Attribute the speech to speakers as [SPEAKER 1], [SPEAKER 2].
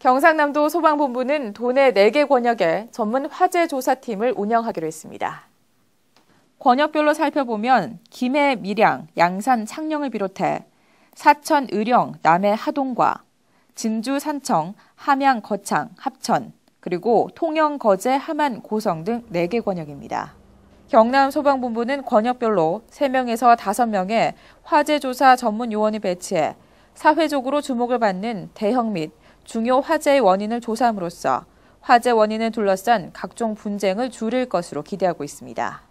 [SPEAKER 1] 경상남도 소방본부는 도내 4개 권역에 전문 화재 조사팀을 운영하기로 했습니다. 권역별로 살펴보면 김해, 밀양, 양산, 창녕을 비롯해 사천, 의령, 남해, 하동과 진주, 산청, 함양, 거창, 합천, 그리고 통영, 거제, 함안, 고성 등 4개 권역입니다. 경남 소방본부는 권역별로 3명에서 5명의 화재조사 전문 요원을 배치해 사회적으로 주목을 받는 대형 및 중요 화재의 원인을 조사함으로써 화재 원인을 둘러싼 각종 분쟁을 줄일 것으로 기대하고 있습니다.